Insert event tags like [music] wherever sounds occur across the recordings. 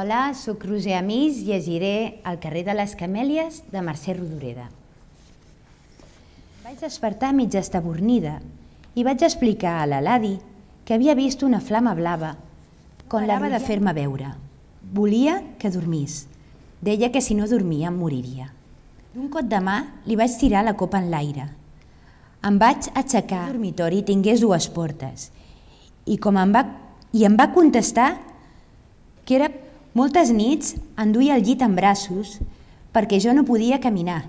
Hola, sóc Roser Amís i llegiré El carrer de les Camèlies de Mercè Rodoreda. Vaig despertar mig estabornida i vaig explicar a la Ladi que havia vist una flama blava quan l'ava de fer-me veure. Volia que dormís. Deia que si no dormia em moriria. D'un cop de mà li vaig tirar la copa en l'aire. Em vaig aixecar. El dormitori tingués dues portes i com em va, i em va contestar que era moltes nits em duia el llit en braços perquè jo no podia caminar.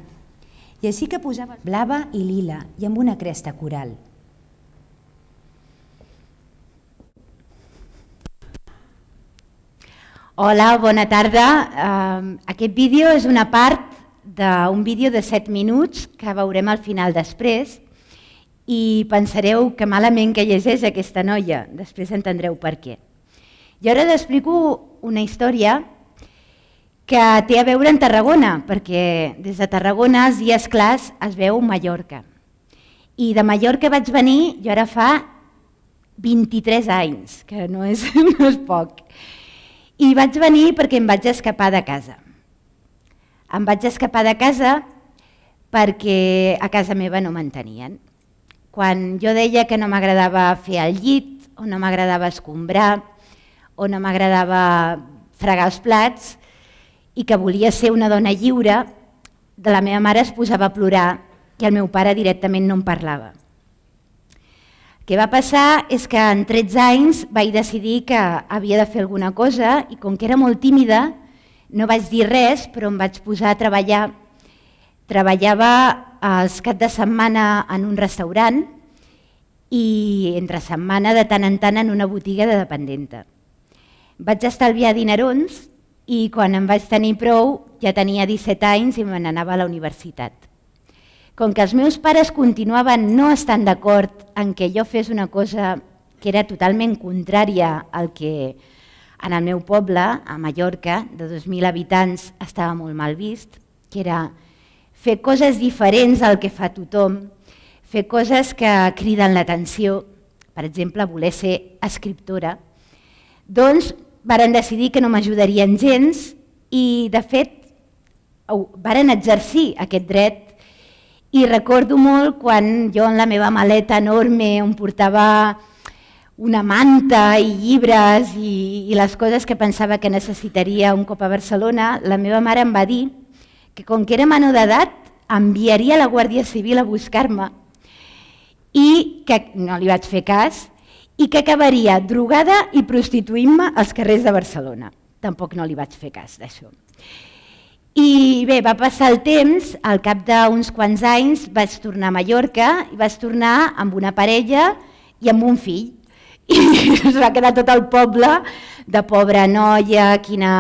I així que posava blava i lila i amb una cresta coral. Hola, bona tarda. aquest vídeo és una part d'un vídeo de 7 minuts que veurem al final després i pensareu que malament que llegeix aquesta noia, després entendreu per què. I ara t'explico una història que té a veure amb Tarragona, perquè des de Tarragona els dies clars es veu Mallorca. I de Mallorca vaig venir jo ara fa 23 anys, que no és, [laughs] no és poc. I vaig venir perquè em vaig escapar de casa. Em vaig escapar de casa perquè a casa meva no m'entenien. Quan jo deia que no m'agradava fer el llit, o no m'agradava escombrar, on m'agradava fregar els plats i que volia ser una dona lliure, de la meva mare es posava a plorar i el meu pare directament no em parlava. El que va passar és que en 13 anys vaig decidir que havia de fer alguna cosa i com que era molt tímida no vaig dir res però em vaig posar a treballar. Treballava els caps de setmana en un restaurant i entre setmana de tant en tant en una botiga de dependenta. Vaig estalviar dinerons i quan em vaig tenir prou ja tenia 17 anys i me n'anava a la universitat. Com que els meus pares continuaven no estant d'acord en que jo fes una cosa que era totalment contrària al que en el meu poble, a Mallorca, de 2.000 habitants, estava molt mal vist, que era fer coses diferents al que fa tothom, fer coses que criden l'atenció, per exemple, voler ser escriptora, doncs varen decidir que no m'ajudarien gens i, de fet, varen exercir aquest dret i recordo molt quan jo en la meva maleta enorme on portava una manta i llibres i, i les coses que pensava que necessitaria un cop a Barcelona, la meva mare em va dir que com que era menor d'edat enviaria la Guàrdia Civil a buscar-me i que no li vaig fer cas i que acabaria drogada i prostituint-me als carrers de Barcelona. Tampoc no li vaig fer cas d'això. I bé, va passar el temps, al cap d'uns quants anys vaig tornar a Mallorca i vaig tornar amb una parella i amb un fill. I [laughs] es va quedar tot el poble de pobra noia, quina,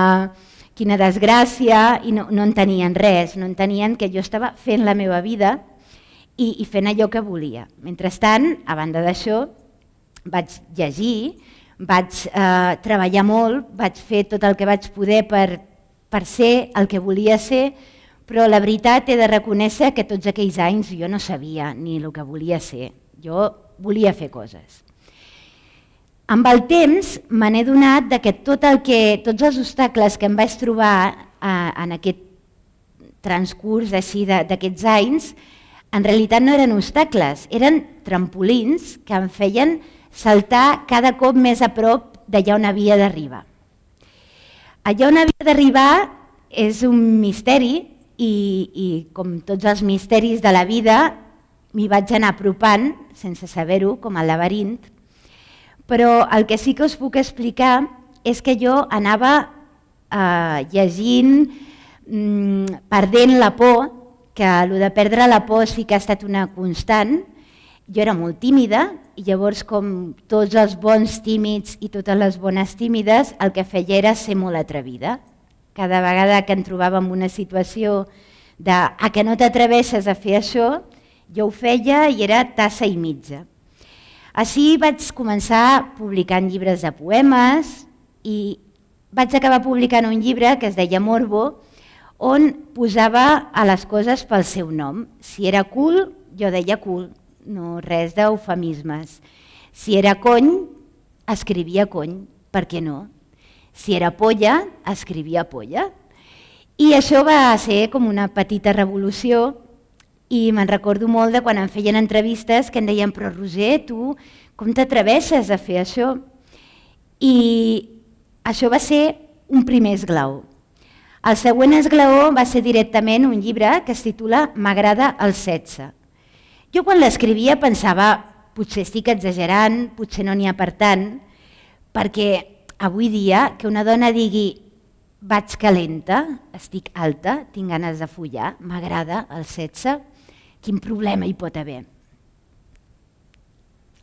quina desgràcia, i no, no en tenien res, no en tenien que jo estava fent la meva vida i, i fent allò que volia. Mentrestant, a banda d'això, vaig llegir, vaig eh, treballar molt, vaig fer tot el que vaig poder per, per ser el que volia ser, però la veritat he de reconèixer que tots aquells anys jo no sabia ni el que volia ser. Jo volia fer coses. Amb el temps me n'he donat de que, tot el que tots els obstacles que em vaig trobar eh, en aquest transcurs així d'aquests anys, en realitat no eren obstacles, eren trampolins que em feien saltar cada cop més a prop d'allà on havia d'arribar. Allà on havia d'arribar és un misteri i, i com tots els misteris de la vida m'hi vaig anar apropant, sense saber-ho, com al laberint, però el que sí que us puc explicar és que jo anava eh, llegint, mm, perdent la por, que el de perdre la por sí que ha estat una constant, jo era molt tímida i llavors com tots els bons tímids i totes les bones tímides el que feia era ser molt atrevida. Cada vegada que em trobava en una situació de a que no t'atreveixes a fer això, jo ho feia i era tassa i mitja. Així vaig començar publicant llibres de poemes i vaig acabar publicant un llibre que es deia Morbo, on posava a les coses pel seu nom. Si era cool, jo deia cool no res d'eufemismes. Si era cony, escrivia cony, per què no? Si era polla, escrivia polla. I això va ser com una petita revolució i me'n recordo molt de quan em feien entrevistes que em deien però Roser, tu com t'atreveixes a fer això? I això va ser un primer esglaó. El següent esglaó va ser directament un llibre que es titula M'agrada el 16, jo quan l'escrivia pensava, potser estic exagerant, potser no n'hi ha per tant, perquè avui dia que una dona digui vaig calenta, estic alta, tinc ganes de follar, m'agrada el sexe, quin problema hi pot haver?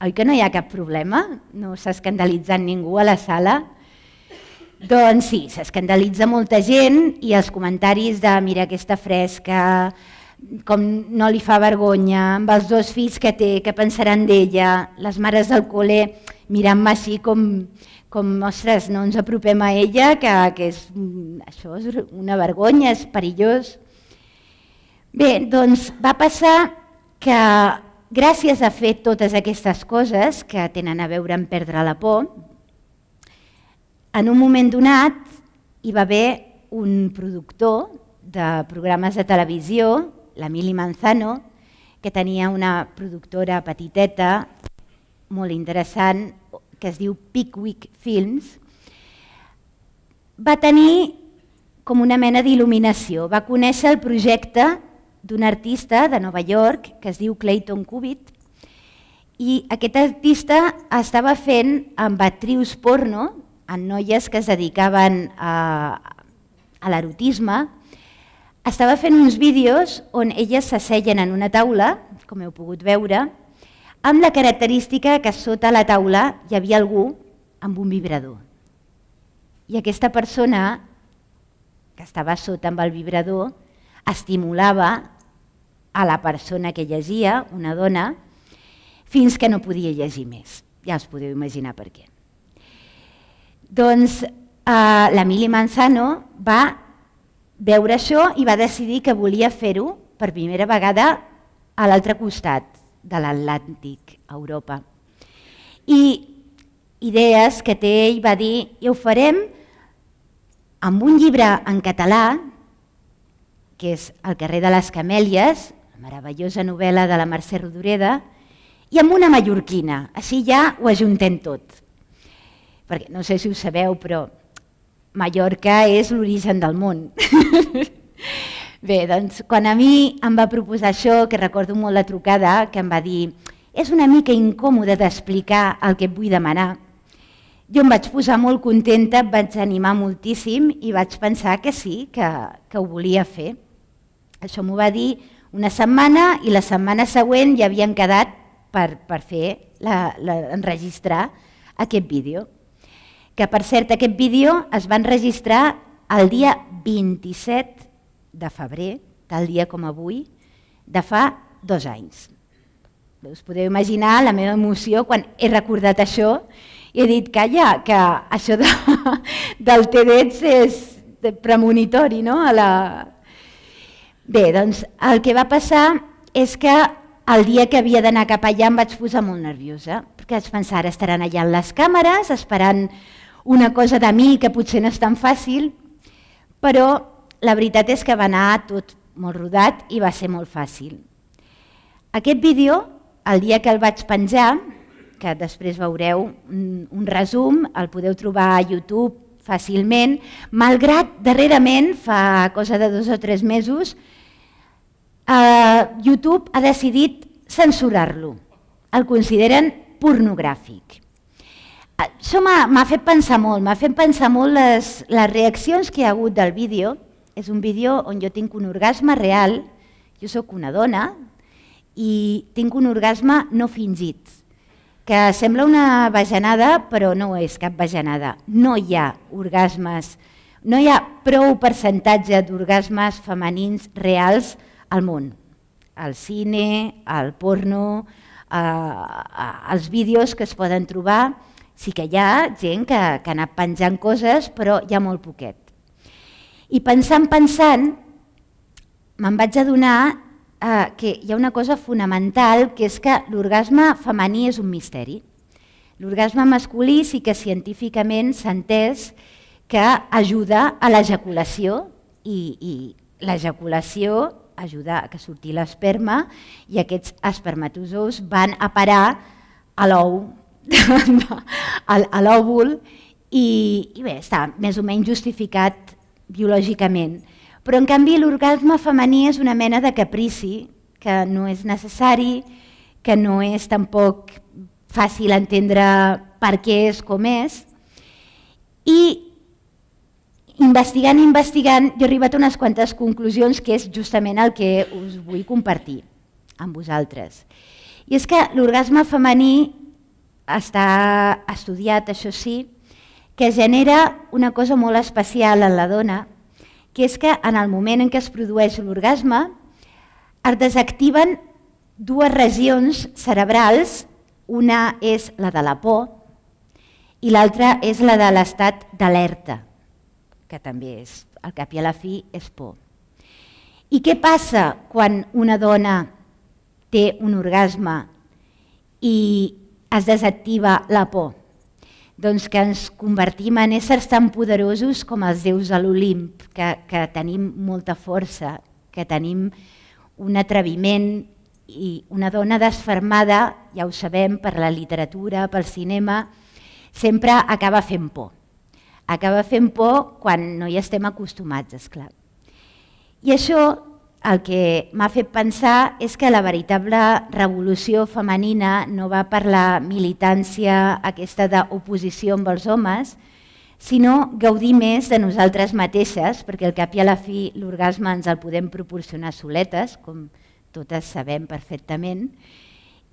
Oi que no hi ha cap problema? No s'ha escandalitzat ningú a la sala? Doncs sí, s'escandalitza molta gent i els comentaris de mira aquesta fresca, com no li fa vergonya, amb els dos fills que té, que pensaran d'ella, les mares del col·le mirant-me així com, com, ostres, no ens apropem a ella, que, que és, mm, això és una vergonya, és perillós. Bé, doncs va passar que gràcies a fer totes aquestes coses que tenen a veure amb perdre la por, en un moment donat hi va haver un productor de programes de televisió la Mili Manzano, que tenia una productora petiteta molt interessant que es diu Pickwick Films, va tenir com una mena d'il·luminació. Va conèixer el projecte d'un artista de Nova York que es diu Clayton Cubitt i aquest artista estava fent amb actrius porno, amb noies que es dedicaven a, a l'erotisme, estava fent uns vídeos on elles s'asseien en una taula, com heu pogut veure, amb la característica que sota la taula hi havia algú amb un vibrador. I aquesta persona, que estava sota amb el vibrador, estimulava a la persona que llegia, una dona, fins que no podia llegir més. Ja us podeu imaginar per què. Doncs eh, la Mili Manzano va veure això i va decidir que volia fer-ho per primera vegada a l'altre costat de l'Atlàntic, a Europa. I idees que té ell va dir, i ho farem amb un llibre en català, que és El carrer de les Camèlies, la meravellosa novel·la de la Mercè Rodoreda, i amb una mallorquina, així ja ho ajuntem tot. Perquè no sé si ho sabeu, però Mallorca és l'origen del món. [laughs] Bé, doncs quan a mi em va proposar això, que recordo molt la trucada, que em va dir és una mica incòmode d'explicar el que et vull demanar. Jo em vaig posar molt contenta, em vaig animar moltíssim i vaig pensar que sí, que, que ho volia fer. Això m'ho va dir una setmana i la setmana següent ja havien quedat per, per fer, la, la, enregistrar aquest vídeo que per cert aquest vídeo es va enregistrar el dia 27 de febrer, tal dia com avui, de fa dos anys. Us podeu imaginar la meva emoció quan he recordat això i he dit, calla, que això de, [laughs] del TEDx és premonitori, no? A la... Bé, doncs el que va passar és que el dia que havia d'anar cap allà em vaig posar molt nerviosa, perquè vaig pensar, ara estaran allà en les càmeres, esperant una cosa de mi que potser no és tan fàcil, però la veritat és que va anar tot molt rodat i va ser molt fàcil. Aquest vídeo, el dia que el vaig penjar, que després veureu un, un resum, el podeu trobar a YouTube fàcilment, malgrat darrerament, fa cosa de dos o tres mesos, eh, YouTube ha decidit censurar-lo. El consideren pornogràfic. Això m'ha fet pensar molt, m'ha fet pensar molt les, les reaccions que hi ha hagut del vídeo. És un vídeo on jo tinc un orgasme real, jo sóc una dona, i tinc un orgasme no fingit, que sembla una bajanada, però no és cap bajanada. No hi ha orgasmes, no hi ha prou percentatge d'orgasmes femenins reals al món. Al cine, al porno, als vídeos que es poden trobar, sí que hi ha gent que, que ha anat penjant coses, però hi ha molt poquet. I pensant, pensant, me'n vaig adonar eh, que hi ha una cosa fonamental, que és que l'orgasme femení és un misteri. L'orgasme masculí sí que científicament s'ha entès que ajuda a l'ejaculació i, i l'ejaculació ajuda a que surti l'esperma i aquests espermatozous van a parar a l'ou [laughs] a l'òvul i, i bé, està més o menys justificat biològicament. Però en canvi l'orgasme femení és una mena de caprici que no és necessari, que no és tampoc fàcil entendre per què és com és. I investigant, investigant, jo he arribat a unes quantes conclusions que és justament el que us vull compartir amb vosaltres. I és que l'orgasme femení està estudiat, això sí, que genera una cosa molt especial en la dona, que és que en el moment en què es produeix l'orgasme es desactiven dues regions cerebrals, una és la de la por i l'altra és la de l'estat d'alerta, que també és, al cap i a la fi, és por. I què passa quan una dona té un orgasme i es desactiva la por. Doncs que ens convertim en éssers tan poderosos com els déus de l'Olimp, que, que tenim molta força, que tenim un atreviment i una dona desfermada, ja ho sabem, per la literatura, pel cinema, sempre acaba fent por. Acaba fent por quan no hi estem acostumats, és clar. I això el que m'ha fet pensar és que la veritable revolució femenina no va per la militància aquesta d'oposició amb els homes, sinó gaudir més de nosaltres mateixes, perquè al cap i a la fi l'orgasme ens el podem proporcionar soletes, com totes sabem perfectament,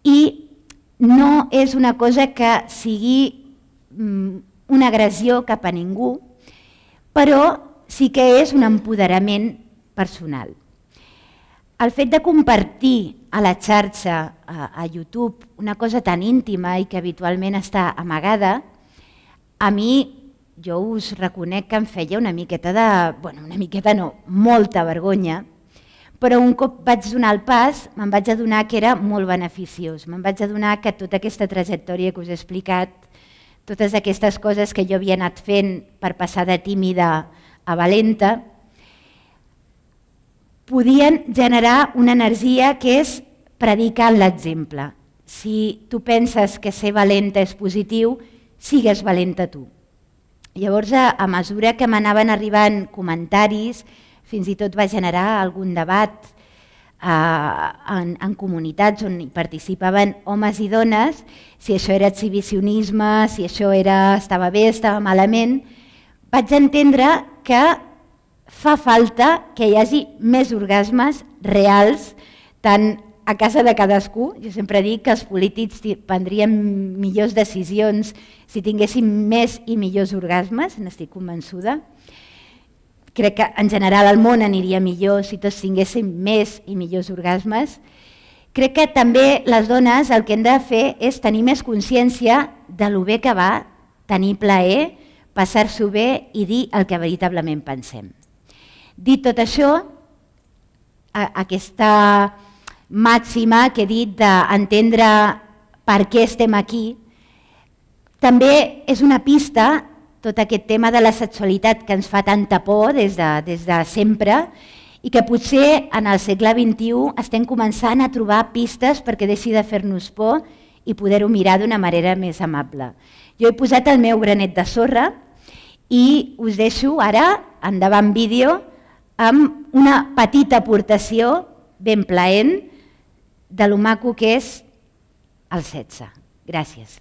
i no és una cosa que sigui mm, una agressió cap a ningú, però sí que és un empoderament personal el fet de compartir a la xarxa, a, a YouTube, una cosa tan íntima i que habitualment està amagada, a mi jo us reconec que em feia una miqueta de, bueno, una miqueta no, molta vergonya, però un cop vaig donar el pas me'n vaig adonar que era molt beneficiós, me'n vaig adonar que tota aquesta trajectòria que us he explicat, totes aquestes coses que jo havia anat fent per passar de tímida a valenta, podien generar una energia que és predicar l'exemple. Si tu penses que ser valenta és positiu, sigues valenta tu. Llavors, a mesura que m'anaven arribant comentaris, fins i tot va generar algun debat eh, en, en comunitats on hi participaven homes i dones, si això era exhibicionisme, si això era, estava bé, estava malament, vaig entendre que fa falta que hi hagi més orgasmes reals, tant a casa de cadascú, jo sempre dic que els polítics prendrien millors decisions si tinguessin més i millors orgasmes, n'estic convençuda. Crec que en general el món aniria millor si tots tinguessin més i millors orgasmes. Crec que també les dones el que hem de fer és tenir més consciència de lo bé que va tenir plaer, passar-s'ho bé i dir el que veritablement pensem. Dit tot això, aquesta màxima que he dit d'entendre per què estem aquí, també és una pista tot aquest tema de la sexualitat que ens fa tanta por des de, des de sempre i que potser en el segle XXI estem començant a trobar pistes perquè deixi de fer-nos por i poder-ho mirar d'una manera més amable. Jo he posat el meu granet de sorra i us deixo ara endavant vídeo amb una petita aportació ben plaent de lo maco que és el 16. Gràcies.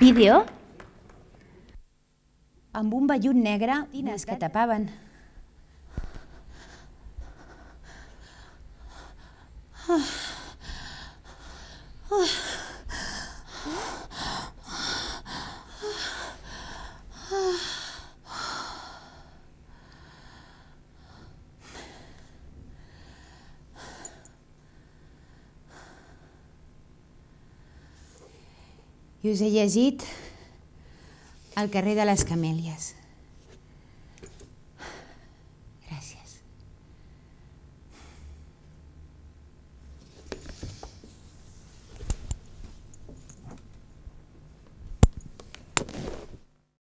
Vídeo? Amb un vellut negre, tines que tapaven i us he llegit El carrer de les Camèlies.